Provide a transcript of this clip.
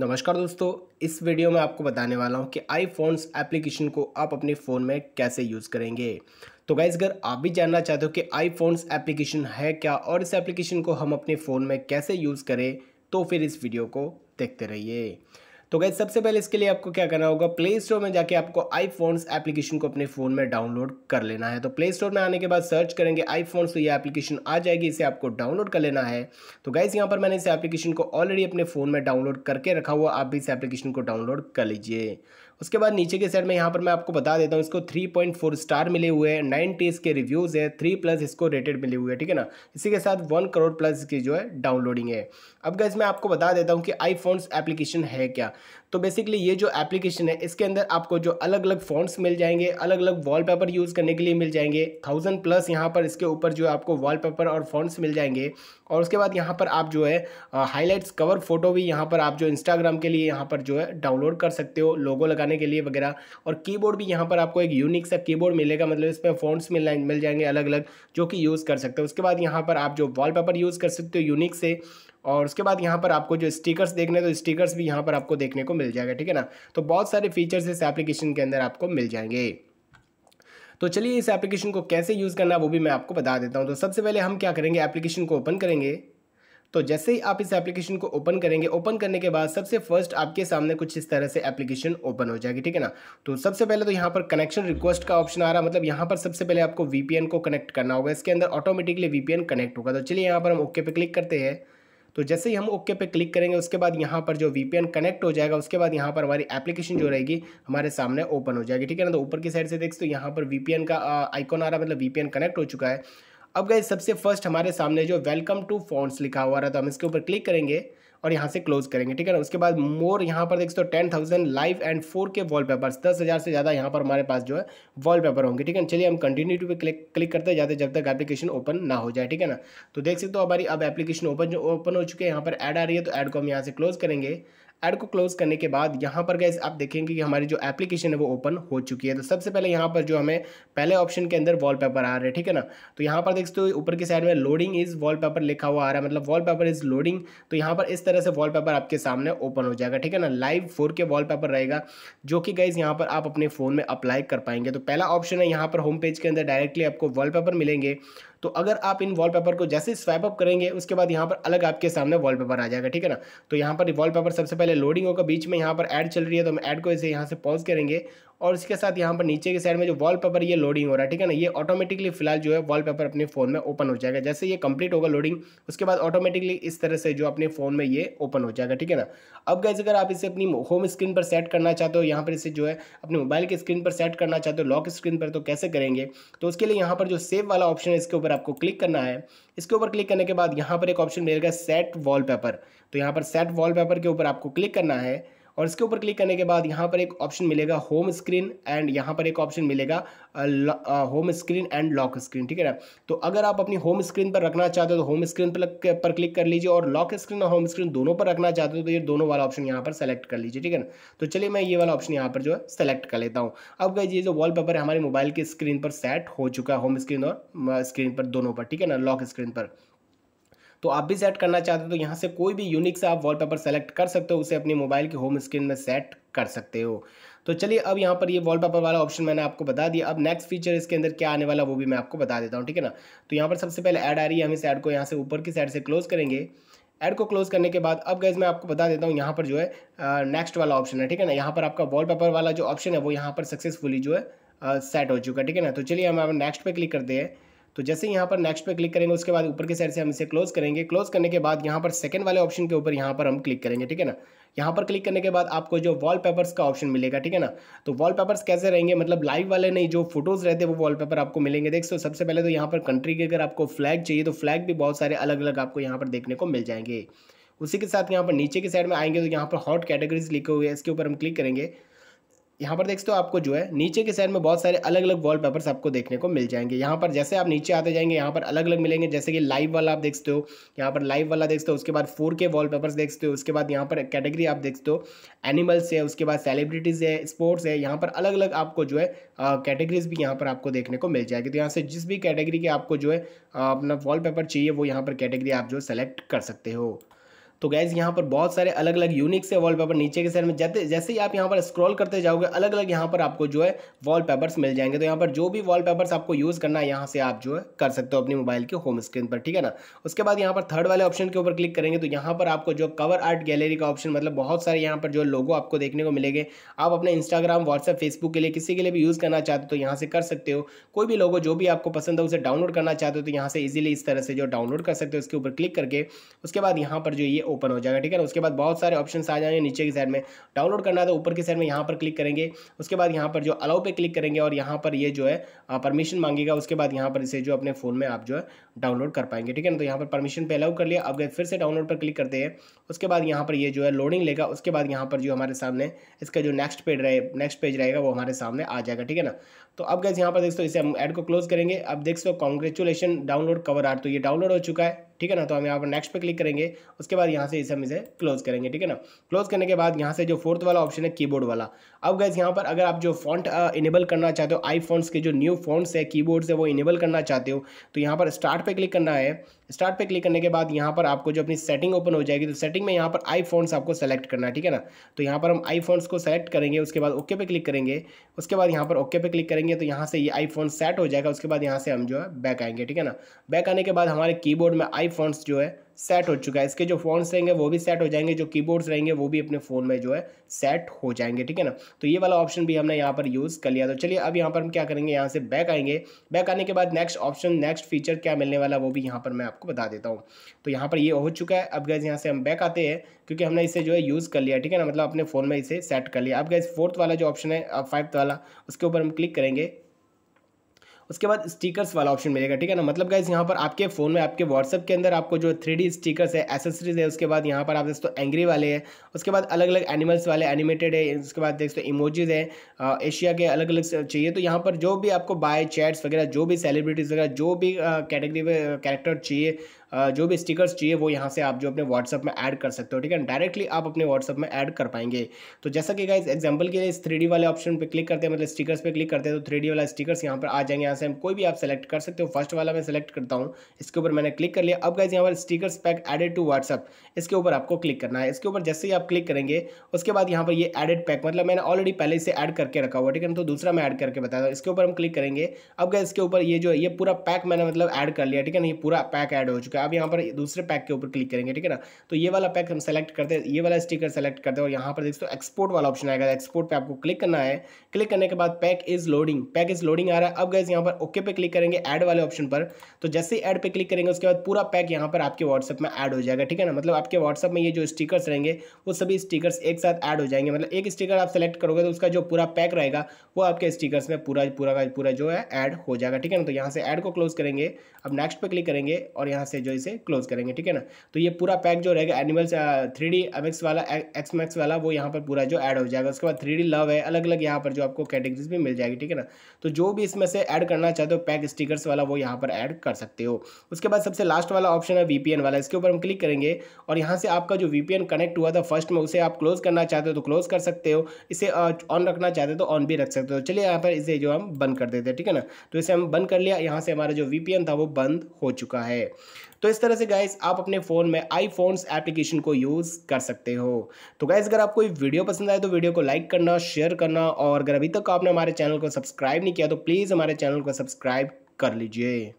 नमस्कार दोस्तों इस वीडियो में आपको बताने वाला हूं कि आई फोन्स एप्लीकेशन को आप अपने फ़ोन में कैसे यूज़ करेंगे तो गाइज़ अगर आप भी जानना चाहते हो कि आई फोन्स एप्लीकेशन है क्या और इस एप्लीकेशन को हम अपने फ़ोन में कैसे यूज़ करें तो फिर इस वीडियो को देखते रहिए तो गैस सबसे पहले इसके लिए आपको क्या करना होगा प्ले स्टोर में जाके आपको आईफोन्स एप्लीकेशन को अपने फ़ोन में डाउनलोड कर लेना है तो प्ले स्टोर में आने के बाद सर्च करेंगे आईफोन्स तो ये एप्लीकेशन आ जाएगी इसे आपको डाउनलोड कर लेना है तो गैस यहाँ पर मैंने इस एप्लीकेशन को ऑलरेडी अपने फ़ोन में डाउनलोड करके रखा हुआ आप भी इस एप्लीकेशन को डाउनलोड कर लीजिए उसके बाद नीचे के साइड में यहाँ पर मैं आपको बता देता हूँ इसको थ्री पॉइंट फोर स्टार मिले हुए हैं नाइन टेस्ट के रिव्यूज़ है थ्री प्लस इसको रेटेड मिले हुए हैं ठीक है ना इसी के साथ वन करोड़ प्लस की जो है डाउनलोडिंग है अब गैस मैं आपको बता देता हूँ कि आईफोन्स एप्लीकेशन है क्या तो बेसिकली ये जो एप्लीकेशन है इसके अंदर आपको जो अलग अलग फ़ॉन्ट्स मिल जाएंगे अलग अलग वॉलपेपर यूज़ करने के लिए मिल जाएंगे थाउजेंड प्लस यहाँ पर इसके ऊपर जो है आपको वॉलपेपर और फ़ॉन्ट्स मिल जाएंगे और उसके बाद यहाँ पर आप जो है हाईलाइट्स कवर फोटो भी यहाँ पर आप जो इंस्टाग्राम के लिए यहाँ पर जो है डाउनलोड कर सकते हो लोगो लगाने के लिए वगैरह और कीबोर्ड भी यहाँ पर आपको एक यूनिक सा कीबोर्ड मिलेगा मतलब इसमें फ़ोनस मिल मिल जाएंगे अलग अलग जो कि यूज़ कर सकते हो उसके बाद यहाँ पर आप जो वॉल यूज़ कर सकते हो यूनिक से और उसके बाद यहाँ पर आपको जो स्टिकर्स देखने तो स्टिकर्स भी यहाँ पर आपको देखने को मिल जाएगा ठीक है ना तो बहुत सारे फीचर्स इस एप्लीकेशन के अंदर आपको मिल जाएंगे तो चलिए इस एप्लीकेशन को कैसे यूज़ करना वो भी मैं आपको बता देता हूँ तो सबसे पहले हम क्या करेंगे एप्लीकेशन को ओपन करेंगे तो जैसे ही आप इस एप्लीकेशन को ओपन करेंगे ओपन करने के बाद सबसे फर्स्ट आपके सामने कुछ इस तरह से एप्लीकेशन ओपन हो जाएगी ठीक है ना तो सबसे पहले तो यहाँ पर कनेक्शन रिक्वेस्ट का ऑप्शन आ रहा है मतलब यहाँ पर सबसे पहले आपको वीपीएन को कनेक्ट करना होगा इसके अंदर ऑटोमेटिकली वीपीएन कनेक्ट होगा तो चलिए यहाँ पर हम ओके पे क्लिक करते हैं तो जैसे ही हम ओके पे क्लिक करेंगे उसके बाद यहाँ पर जो वी कनेक्ट हो जाएगा उसके बाद यहाँ पर हमारी एप्लीकेशन जो रहेगी हमारे सामने ओपन हो जाएगी ठीक है ना तो ऊपर की साइड से देख तो यहाँ पर वी का आइकॉन आ रहा है मतलब वी कनेक्ट हो चुका है अब गए सबसे फर्स्ट हमारे सामने जो वेलकम टू फोन्स लिखा हुआ रहा तो हम इसके ऊपर क्लिक करेंगे और यहाँ से क्लोज करेंगे ठीक है ना उसके बाद मोर यहाँ पर देख सकते हो ten thousand live and four K wallpaper दस हज़ार से ज़्यादा यहाँ पर हमारे पास जो है वॉल पेपर होंगे ठीक है ना चलिए हम कंटिन्यू टू पे क्लिक क्लिक करते जाते जब तक एप्लीकेशन ओपन ना हो जाए ठीक है ना तो देख सकते हो हमारी अब एप्लीकेशन ओपन जो ओपन हो चुके हैं यहाँ पर एड आ रही है तो एड को हम यहाँ से क्लोज करेंगे एड को क्लोज करने के बाद यहाँ पर गए आप देखेंगे कि हमारी जो एप्लीकेशन है वो ओपन हो चुकी है तो सबसे पहले यहाँ पर जो हमें पहले ऑप्शन के अंदर वॉलपेपर आ रहे हैं ठीक है ना तो यहाँ पर देखते हो ऊपर की साइड में लोडिंग इज़ वॉलपेपर लिखा हुआ आ रहा है मतलब वॉलपेपर इज़ लोडिंग तो यहाँ पर इस तरह से वॉलपेपर आपके सामने ओपन हो जाएगा ठीक है ना लाइव फोर के वॉलपेपर रहेगा जो कि गाइज यहाँ पर आप अपने फ़ोन में अप्लाई कर पाएंगे तो पहला ऑप्शन है यहाँ पर होम पेज के अंदर डायरेक्टली आपको वॉलपेपर मिलेंगे तो अगर आप इन वॉलपेपर को जैसे स्वाइप अप करेंगे उसके बाद यहाँ पर अलग आपके सामने वॉलपेपर आ जाएगा ठीक है ना तो यहाँ पर वॉलपेपर सबसे पहले लोडिंग होगा बीच में यहाँ पर ऐड चल रही है तो हम ऐड को इसे यहाँ से पॉज करेंगे और इसके साथ यहाँ पर नीचे के साइड में जो वॉलपेपर ये लोडिंग हो रहा है ठीक है ना ये ऑटोमेटिकली फिलहाल जो है वॉलपेपर अपने फ़ोन में ओपन हो जाएगा जैसे ये कंप्लीट होगा लोडिंग उसके बाद ऑटोमेटिकली इस तरह से जो अपने फ़ोन में ये ओपन हो जाएगा ठीक है ना अब गैस अगर आप इसे अपनी होम स्क्रीन पर सेट करना चाहते हो यहाँ पर इसे जो है अपने मोबाइल की स्क्रीन पर सेट करना चाहते हो लॉक स्क्रीन पर तो कैसे करेंगे तो उसके लिए यहाँ पर जो सेव वाला ऑप्शन है इसके ऊपर ऊपर आपको क्लिक करना है इसके ऊपर क्लिक करने के बाद यहाँ पर एक ऑप्शन मिलेगा सेट वॉलपेपर तो यहाँ पर सेट वॉलपेपर के ऊपर आपको क्लिक करना है और इसके ऊपर क्लिक करने के बाद यहाँ पर एक ऑप्शन मिलेगा होम स्क्रीन एंड यहाँ पर एक ऑप्शन मिलेगा home screen and lock screen ठीक है ना तो अगर आप अपनी होम स्क्रीन पर रखना चाहते हो तो होम स्क्रीन पर पर क्लिक कर लीजिए और लॉक स्क्रीन और होम स्क्रीन दोनों पर रखना चाहते हो तो ये दोनों वाला ऑप्शन यहाँ पर सेलेक्ट कर लीजिए ठीक है ना तो चलिए मैं ये वाला ऑप्शन यहाँ पर जो है सेलेक्ट कर लेता हूँ अब गई ये जो पेपर हमारे मोबाइल की स्क्रीन पर सेट हो चुका है होम स्क्रीन और स्क्रीन पर दोनों पर ठीक है ना लॉक स्क्रीन पर तो आप भी सेट करना चाहते हो तो यहाँ से कोई भी यूनिक से आप वॉलपेपर सेलेक्ट कर सकते हो उसे अपने मोबाइल की होम स्क्रीन में सेट कर सकते हो तो चलिए अब यहाँ पर ये वॉलपेपर वाला ऑप्शन मैंने आपको बता दिया अब नेक्स्ट फीचर इसके अंदर क्या आने वाला वो भी मैं आपको बता देता हूँ ठीक है ना तो यहाँ पर सबसे पहले ऐड आ रही है हम इस ऐड को यहाँ से ऊपर की साइड से क्लोज करेंगे ऐड को क्लोज करने के बाद अब गैस मैं आपको बता देता हूँ यहाँ पर जो है नेक्स्ट वाला ऑप्शन है ठीक है ना यहाँ पर आपका वॉलपेपर वाला जो ऑप्शन है वो यहाँ पर सक्सेसफुली जो है सेट हो चुका है ठीक है ना तो चलिए हम नेक्स्ट पर क्लिक करते हैं तो जैसे यहाँ पर नेक्स्ट पे क्लिक करेंगे उसके बाद ऊपर के साइड से हम इसे क्लोज करेंगे क्लोज करने के बाद यहाँ पर सेकंड वाले ऑप्शन के ऊपर यहाँ पर हम क्लिक करेंगे ठीक है ना यहाँ पर क्लिक करने के बाद आपको जो वॉलपेपर्स का ऑप्शन मिलेगा ठीक है ना तो वॉलपेपर्स कैसे रहेंगे मतलब लाइव वाले नहीं जो फोटोज़ रहते हैं वो वॉलपेपर आपको मिलेंगे देख सो सबसे पहले तो यहाँ पर कंट्री के अगर आपको फ्लैग चाहिए तो फ्लैग भी बहुत सारे अलग अलग आपको यहाँ पर देखने को मिल जाएंगे उसी के साथ यहाँ पर नीचे की साइड में आएंगे तो यहाँ पर हॉट कैटेगरीज लिखे हुए हैं इसके ऊपर हम क्लिक करेंगे यहाँ पर देखते हो आपको जो है नीचे के साइड में बहुत सारे अलग अलग वॉलपेपर्स आपको देखने को मिल जाएंगे यहाँ पर जैसे आप नीचे आते जाएंगे यहाँ पर अलग अलग मिलेंगे जैसे कि लाइव वाला आप देखते हो यहाँ पर लाइव वाला देखते हो उसके बाद फोर के पेपर्स देखते हो उसके बाद यहाँ पर कैटेगरी आप देखते हो एनिमल्स है उसके बाद सेलिब्रिटीज़ है स्पोर्ट्स है यहाँ पर अलग अलग आपको जो है कैटेगरीज भी यहाँ पर आपको देखने को मिल जाएगी तो यहाँ से जिस भी कैटेगरी के आपको जो है अपना वॉल चाहिए वो यहाँ पर कैटेगरी आप जो सेलेक्ट कर सकते हो तो गैज़ यहाँ पर बहुत सारे अलग अलग यूनिक से वॉलपेपर नीचे के साइड में जाते जैसे ही आप यहाँ पर स्क्रॉल करते जाओगे अलग अलग यहाँ पर आपको जो है वॉलपेपर्स मिल जाएंगे तो यहाँ पर जो भी वॉलपेपर्स आपको यूज़ करना है यहाँ से आप जो है कर सकते हो अपनी मोबाइल के होम स्क्रीन पर ठीक है ना उसके बाद यहाँ पर थर्ड वाले ऑप्शन के ऊपर क्लिक करेंगे तो यहाँ पर आपको जो कवर आर्ट गैलरी का ऑप्शन मतलब बहुत सारे यहाँ पर जो लोगों आपको देखने को मिलेंगे आप अपने इंस्टाग्राम व्हाट्सएप फेसबुक के लिए किसी के लिए भी यूज़ करना चाहते हो तो यहाँ से कर सकते हो कोई भी लोगो जो भी आपको पसंद है उसे डाउनलोड करना चाहते हो तो यहाँ से ईजिली इस तरह से जो डाउनलोड कर सकते हो उसके ऊपर क्लिक करके उसके बाद यहाँ पर जो ये ओपन हो जाएगा ठीक है ना उसके बाद बहुत सारे ऑप्शन आ जाएंगे नीचे की साइड में डाउनलोड करना तो ऊपर की साइड में यहाँ पर क्लिक करेंगे उसके बाद यहाँ पर जो अलाउ पे क्लिक करेंगे और यहाँ पर ये जो है परमिशन मांगेगा उसके बाद यहाँ पर इसे जो अपने फ़ोन में आप जो है डाउनलोड कर पाएंगे ठीक है ना तो यहाँ पर परमिशन पे अलाउ कर लिया अब फिर से डाउनलोड पर क्लिक करते हैं उसके बाद यहाँ पर ये जो है लोडिंग लेगा उसके बाद यहाँ पर जो हमारे सामने इसका जो नेक्स्ट पेज रहे नेक्स्ट पेज रहेगा वो हमारे सामने आ जाएगा ठीक है ना तो अब गैस यहाँ पर देख सो इसे हम ऐड को क्लोज करेंगे अब देख so congratulation download cover art तो ये डाउनलोड हो चुका है ठीक है ना तो हम यहाँ पर नेक्स्ट पे क्लिक करेंगे उसके बाद यहाँ से इसे हम इसे क्लोज करेंगे ठीक है ना क्लोज करने के बाद यहाँ से जो फोर्थ वाला ऑप्शन है कीबोर्ड वाला अब गैस यहाँ पर अगर आप जो फॉन्ट इनेबल करना चाहते हो आई के जो न्यू फोन है कीबोर्ड है वो इनेबल करना चाहते हो तो यहाँ पर स्टार्ट पर क्लिक करना है स्टार्ट पे क्लिक करने के बाद यहाँ पर आपको जो अपनी सेटिंग ओपन हो जाएगी तो सेटिंग में यहाँ पर आई आपको सेलेक्ट करना है ठीक है ना तो यहाँ पर हम आई को सेलेक्ट करेंगे उसके बाद ओके पे क्लिक करेंगे उसके बाद यहाँ पर ओके पे क्लिक करेंगे तो यहाँ से ये आई सेट हो जाएगा उसके बाद यहाँ से हम जो है बैक आएंगे ठीक है ना बैक आने के बाद हमारे कीबोर्ड में आई सारे फ़ॉन्ट्स जो है सेट हो चुका है इसके जो फ़ॉन्ट्स रहेंगे वो भी सेट हो जाएंगे जो कीबोर्ड्स रहेंगे वो भी अपने फ़ोन में जो है सेट हो जाएंगे ठीक है ना तो ये वाला ऑप्शन भी हमने यहाँ पर यूज़ कर लिया तो चलिए अब यहाँ पर हम क्या करेंगे यहाँ से बैक आएंगे बैक आने के बाद नेक्स्ट ऑप्शन नेक्स्ट फीचर क्या मिलने वाला वो भी यहाँ पर मैं आपको बता देता हूँ तो यहाँ पर ये हो चुका है अब गैस यहाँ से हम बैक आते हैं क्योंकि हमने इसे जो है यूज़ कर लिया ठीक है ना मतलब अपने फ़ोन में इसे सेट कर लिया अब गैस फोर्थ वाला जो ऑप्शन है अब uh, फाइव्थ वाला उसके ऊपर हम क्लिक करेंगे उसके बाद स्टिकर्स वाला ऑप्शन मिलेगा ठीक है ना मतलब गाइज यहाँ पर आपके फ़ोन में आपके व्हाट्सअप के अंदर आपको जो थ्री स्टिकर्स है एसेसरीज है उसके बाद यहाँ पर आप दोस्तों एंग्री वाले हैं उसके बाद अलग अलग एनिमल्स वाले एनिमेटेड है उसके बाद दोस्तों इमोजेज़ है एशिया के अलग अलग चाहिए तो यहाँ पर जो भी आपको बाय चैट्स वगैरह जो भी सेलिब्रिटीज़ वगैरह जो भी कैटेगरी में कैरेक्टर चाहिए जो भी स्टिकर्स चाहिए वो यहाँ से आप जो अपने व्हाट्सअप में ऐड कर सकते हो ठीक है डायरेक्टली आप अपने व्हाट्सअप में ऐड कर पाएंगे तो जैसा कि गाइज एग्जाम्पल के लिए इस थ्री वाले ऑप्शन पर क्लिक करते हैं मतलब स्टिकर्स पर क्लिक करते हैं तो थ्री वाला स्टिकर्स यहाँ पर आ जाएंगे यहाँ से हम कोई भी आप सेलेक्ट कर सकते हो फर्स्ट वाला मैं सेलेक्ट करता हूँ इसके ऊपर मैंने क्लिक कर लिया अब गाइज यहाँ पर stickers pack added to WhatsApp इसके ऊपर आपको क्लिक करना है इसके ऊपर जैसे ही आप क्लिक करेंगे उसके बाद यहाँ पर ये एडेड पैक मतलब मैंने ऑलरेडी पहले से ऐड करके रखा हुआ ठीक है तो दूसरा मैं ऐड करके बताया इसके ऊपर हम क्लिक करेंगे अब गए इसके ऊपर ये जो ये पूरा पैक मैंने मतलब ऐड कर लिया ठीक है ना ये पूरा पैक ऐड हो चुका है सकते हो आप यहाँ पर दूसरे पैक के ऊपर क्लिक करेंगे ठीक है ना तो ये वाला पैक हम सेलेक्ट करते हैं ये वाला स्टिकर सेलेक्ट करते हैं और यहाँ पर देखते तो एक्सपोर्ट वाला ऑप्शन आएगा एक्सपोर्ट पर आपको क्लिक करना है क्लिक करने के बाद pack is loading pack is loading आ रहा है अब गैस यहाँ पर ओके पे क्लिक करेंगे एड वाले ऑप्शन पर तो जैसे ही एड पर क्लिक करेंगे उसके बाद पूरा पैक यहाँ पर आपके व्हाट्सअप में एड हो जाएगा ठीक है ना मतलब आपके व्हाट्सअप में ये जो स्टिकर्स रहेंगे वो सभी स्टिकर्स एक साथ ऐड हो जाएंगे मतलब एक स्टिकर आप सेलेक्ट करोगे तो उसका जो पूरा पैक रहेगा वो आपके स्टिकर्स में पूरा पूरा पूरा जो है ऐड हो जाएगा ठीक है ना तो यहाँ से ऐड को क्लोज करेंगे अब नेक्स्ट पे क्लिक करेंगे और यहाँ से जो इसे क्लोज करेंगे ठीक है ना तो ये पूरा पैक जो रहेगा एनिमल्स थ्री डी एमएक्स वाला एक्स मैक्स वाला वो यहाँ पर पूरा जो ऐड हो जाएगा उसके बाद थ्री लव है अलग अलग यहाँ पर जो आपको कैटेगरीज भी मिल जाएगी ठीक है ना तो जो भी इसमें से ऐड करना चाहते हो पैक स्टिकर्स वाला वो यहाँ पर ऐड कर सकते हो उसके बाद सबसे लास्ट वाला ऑप्शन है वी वाला इसके ऊपर हम क्लिक करेंगे और यहाँ से आपका जो वी कनेक्ट हुआ था फर्स्ट में उसे आप क्लोज करना चाहते हो तो क्लोज कर सकते हो इसे ऑन रखना चाहते हो तो ऑन भी रख सकते हो चलिए यहाँ पर इसे जो हम बंद कर देते हैं ठीक है ना तो इसे हम बंद कर लिया यहाँ से हमारा जो वी था वो बंद हो चुका है तो इस तरह से गाइज आप अपने फ़ोन में आई एप्लीकेशन को यूज़ कर सकते हो तो गाइज अगर आपको वीडियो पसंद आए तो वीडियो को लाइक करना शेयर करना और अगर अभी तक आपने हमारे चैनल को सब्सक्राइब नहीं किया तो प्लीज़ हमारे चैनल को सब्सक्राइब कर लीजिए